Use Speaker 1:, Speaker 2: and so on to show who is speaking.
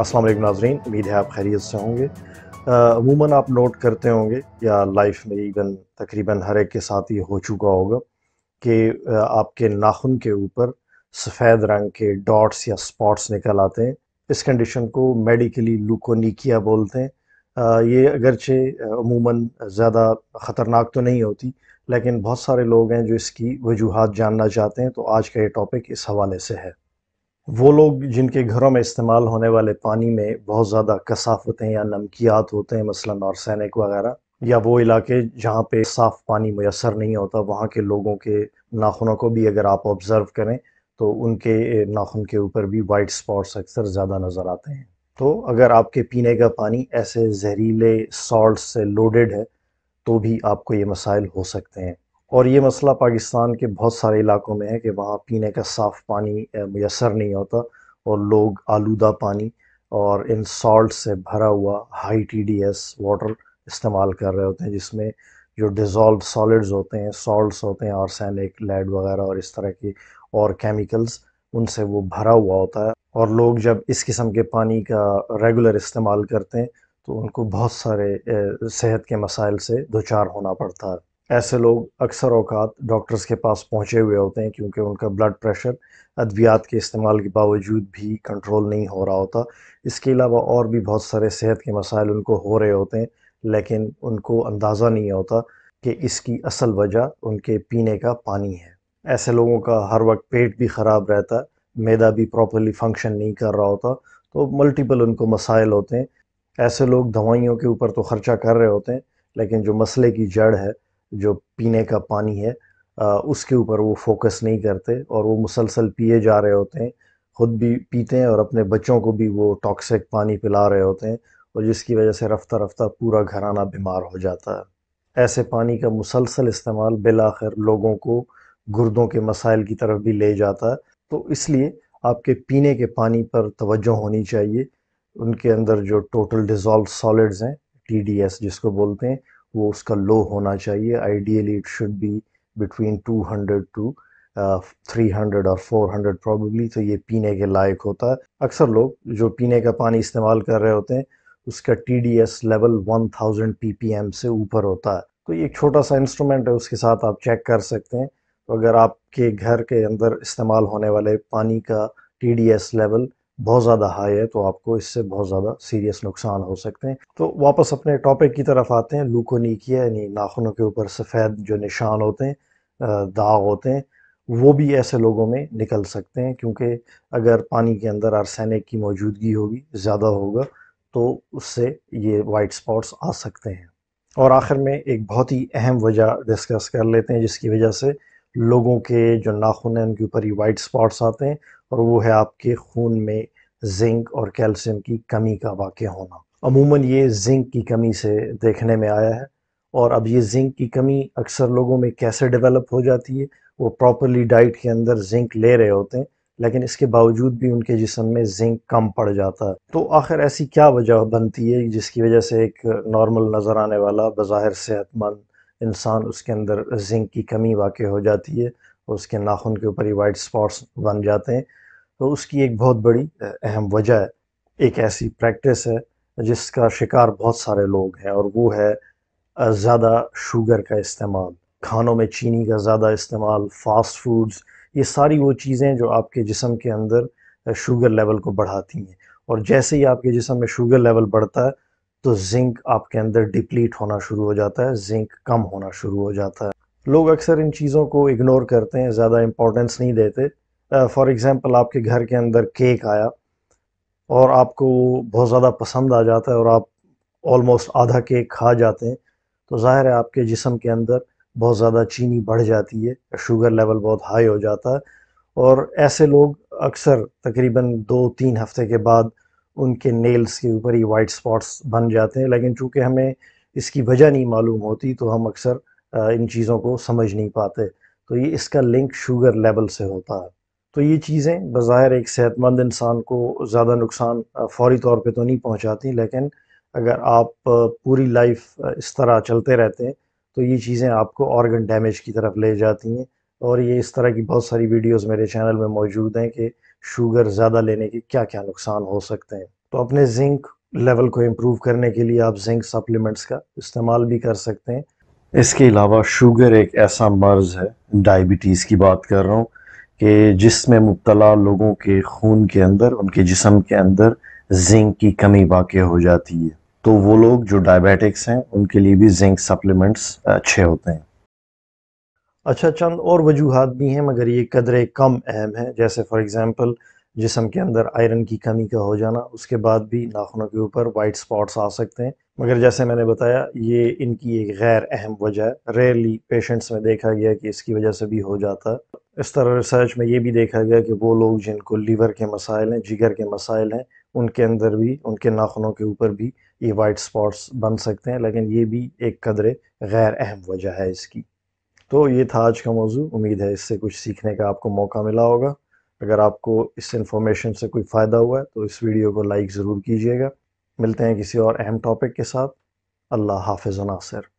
Speaker 1: अस्सलाम वालेकुम नाजरीन उम्मीद है आप खैरियत से होंगे अमूमन आप नोट करते होंगे या लाइफ में इवन तकरीबन हर एक के साथ ये हो चुका होगा कि आपके नाखून के ऊपर सफ़ेद रंग के डॉट्स या स्पॉट्स निकल आते हैं इस कंडीशन को मेडिकली लूकोनिकिया बोलते हैं ये अगरचे अमूमन ज़्यादा ख़तरनाक तो नहीं होती लेकिन बहुत सारे लोग हैं जो इसकी वजूहत जानना चाहते हैं तो आज का ये टॉपिक इस हवाले से है वो लोग जिनके घरों में इस्तेमाल होने वाले पानी में बहुत ज़्यादा कसाफतें या नमकियात होते हैं मसला सैनिक वगैरह या वो इलाके जहाँ पे साफ़ पानी मैसर नहीं होता वहाँ के लोगों के नाखूनों को भी अगर आप ऑब्ज़र्व करें तो उनके नाखून के ऊपर भी वाइट स्पॉट्स अक्सर ज़्यादा नज़र आते हैं तो अगर आपके पीने का पानी ऐसे जहरीले सॉल्ट से लोडेड है तो भी आपको ये मसाइल हो सकते हैं और ये मसला पाकिस्तान के बहुत सारे इलाकों में है कि वहाँ पीने का साफ़ पानी मैसर नहीं होता और लोग आलूदा पानी और इन सॉल्ट से भरा हुआ high T D S water इस्तेमाल कर रहे होते हैं जिसमें जो डिज़ोल्व सॉलिड्स होते हैं सॉल्ट्स होते हैं आर्सैनिक लेड वगैरह और इस तरह के और केमिकल्स उनसे वो भरा हुआ होता है और लोग जब इस किस्म के पानी का रेगुलर इस्तेमाल करते हैं तो उनको बहुत सारे सेहत के मसाइल से दो चार होना पड़ता है ऐसे लोग अक्सर अवकात डॉक्टर्स के पास पहुँचे हुए होते हैं क्योंकि उनका ब्लड प्रेशर अद्वियात के इस्तेमाल के बावजूद भी कंट्रोल नहीं हो रहा होता इसके अलावा और भी बहुत सारे सेहत के मसाइल उनको हो रहे होते हैं लेकिन उनको अंदाज़ा नहीं होता कि इसकी असल वजह उनके पीने का पानी है ऐसे लोगों का हर वक्त पेट भी ख़राब रहता है मैदा भी प्रॉपरली फंक्शन नहीं कर रहा होता तो मल्टीपल उनको मसाइल होते हैं ऐसे लोग दवाइयों के ऊपर तो ख़र्चा कर रहे होते हैं लेकिन जो मसले की जड़ है जो पीने का पानी है उसके ऊपर वो फोकस नहीं करते और वो मुसलसल पिए जा रहे होते हैं ख़ुद भी पीते हैं और अपने बच्चों को भी वो टॉक्सिक पानी पिला रहे होते हैं और जिसकी वजह से रफ्ता रफ्ता पूरा घराना बीमार हो जाता है ऐसे पानी का मुसलसल इस्तेमाल बिलाखिर लोगों को गुर्दों के मसाइल की तरफ भी ले जाता है तो इसलिए आपके पीने के पानी पर तवज्जो होनी चाहिए उनके अंदर जो टोटल डिज़ोल्व सॉलिड्स हैं टी डी एस जिसको बोलते हैं वो उसका लो होना चाहिए ideally it should be between 200 to three hundred और फोर हंड्रेड तो ये पीने के लायक होता है अक्सर लोग जो पीने का पानी इस्तेमाल कर रहे होते हैं उसका T D S level one thousand P P M से ऊपर होता है तो ये एक छोटा सा इंस्ट्रूमेंट है उसके साथ आप चेक कर सकते हैं तो अगर आपके घर के अंदर इस्तेमाल होने वाले पानी का टी डी एस लेवल बहुत ज़्यादा हाई है तो आपको इससे बहुत ज़्यादा सीरियस नुकसान हो सकते हैं तो वापस अपने टॉपिक की तरफ आते हैं लूकोनीकिया यानी नाखूनों के ऊपर सफ़ेद जो निशान होते हैं दाग होते हैं वो भी ऐसे लोगों में निकल सकते हैं क्योंकि अगर पानी के अंदर आर्सेनिक की मौजूदगी होगी ज़्यादा होगा तो उससे ये वाइट स्पॉट्स आ सकते हैं और आखिर में एक बहुत ही अहम वजह डिस्कस कर लेते हैं जिसकी वजह से लोगों के जो नाखून हैं उनके ऊपर ये वाइट स्पॉट्स आते हैं और वो है आपके खून में जिंक और कैल्शियम की कमी का वाक़ होना अमूमन ये जिंक की कमी से देखने में आया है और अब ये जिंक की कमी अक्सर लोगों में कैसे डेवलप हो जाती है वो प्रॉपरली डाइट के अंदर जिंक ले रहे होते हैं लेकिन इसके बावजूद भी उनके जिसम में जिंक कम पड़ जाता है तो आखिर ऐसी क्या वजह बनती है जिसकी वजह से एक नॉर्मल नज़र आने वाला बाहर सेहतमंद इंसान उसके अंदर जिंक की कमी वाक़ हो जाती है और उसके नाखून के ऊपर ही वाइट स्पॉट्स बन जाते हैं तो उसकी एक बहुत बड़ी अहम वजह है एक ऐसी प्रैक्टिस है जिसका शिकार बहुत सारे लोग हैं और वो है ज़्यादा शुगर का इस्तेमाल खानों में चीनी का ज़्यादा इस्तेमाल फास्ट फूड्स ये सारी वो चीज़ें जो आपके जिसम के अंदर शुगर लेवल को बढ़ाती हैं और जैसे ही आपके जिसम में शुगर लेवल बढ़ता है तो जिंक आपके अंदर डिप्लीट होना शुरू हो जाता है जिंक कम होना शुरू हो जाता है लोग अक्सर इन चीज़ों को इग्नोर करते हैं ज़्यादा इम्पोर्टेंस नहीं देते फॉर uh, एग्ज़ाम्पल आपके घर के अंदर केक आया और आपको बहुत ज़्यादा पसंद आ जाता है और आप ऑलमोस्ट आधा केक खा जाते हैं तो ज़ाहिर है आपके जिसम के अंदर बहुत ज़्यादा चीनी बढ़ जाती है शुगर लेवल बहुत हाई हो जाता है और ऐसे लोग अक्सर तकरीबन दो तीन हफ्ते के बाद उनके नेल्स के ऊपर ही वाइट स्पॉट्स बन जाते हैं लेकिन चूँकि हमें इसकी वजह नहीं मालूम होती तो हम अक्सर इन चीज़ों को समझ नहीं पाते तो ये इसका लिंक शुगर लेवल से होता है तो ये चीज़ें बाहर एक सेहतमंद इंसान को ज़्यादा नुकसान फौरी तौर पे तो नहीं पहुंचाती लेकिन अगर आप पूरी लाइफ इस तरह चलते रहते हैं तो ये चीज़ें आपको ऑर्गन डैमेज की तरफ ले जाती हैं और ये इस तरह की बहुत सारी वीडियोज़ मेरे चैनल में मौजूद हैं कि शुगर ज़्यादा लेने के क्या क्या नुकसान हो सकते हैं तो अपने जिंक लेवल को इम्प्रूव करने के लिए आप जिंक सप्लीमेंट्स का इस्तेमाल भी कर सकते हैं इसके अलावा शुगर एक ऐसा मर्ज़ है डायबिटीज़ की बात कर रहा हूँ कि जिसमें मुबतला लोगों के खून के अंदर उनके जिसम के अंदर जिंक की कमी वाक़ हो जाती है तो वो लोग जो डायबिटिक्स हैं उनके लिए भी जिंक सप्लीमेंट्स अच्छे होते हैं अच्छा चंद और वजूहत भी हैं मगर ये कदरे कम अहम है जैसे फ़ॉर एग्ज़ाम्पल जिसम के अंदर आयरन की कमी का हो जाना उसके बाद भी नाखनों के ऊपर वाइट स्पॉट्स आ सकते हैं मगर जैसे मैंने बताया ये इनकी एक गैर अहम वजह है रेयरली पेशेंट्स में देखा गया कि इसकी वजह से भी हो जाता है इस तरह रिसर्च में ये भी देखा गया कि वो लोग जिनको लीवर के मसाइल हैं जिगर के मसाइल हैं उनके अंदर भी उनके नाखनों के ऊपर भी ये वाइट स्पॉट्स बन सकते हैं लेकिन ये भी एक कदरे गैर अहम वजह है इसकी तो ये था आज का मौजू उम्मीद है इससे कुछ सीखने का आपको मौका मिला होगा अगर आपको इस इन्फॉर्मेशन से कोई फ़ायदा हुआ है तो इस वीडियो को लाइक ज़रूर कीजिएगा मिलते हैं किसी और अहम टॉपिक के साथ अल्लाह हाफिज़ नासिर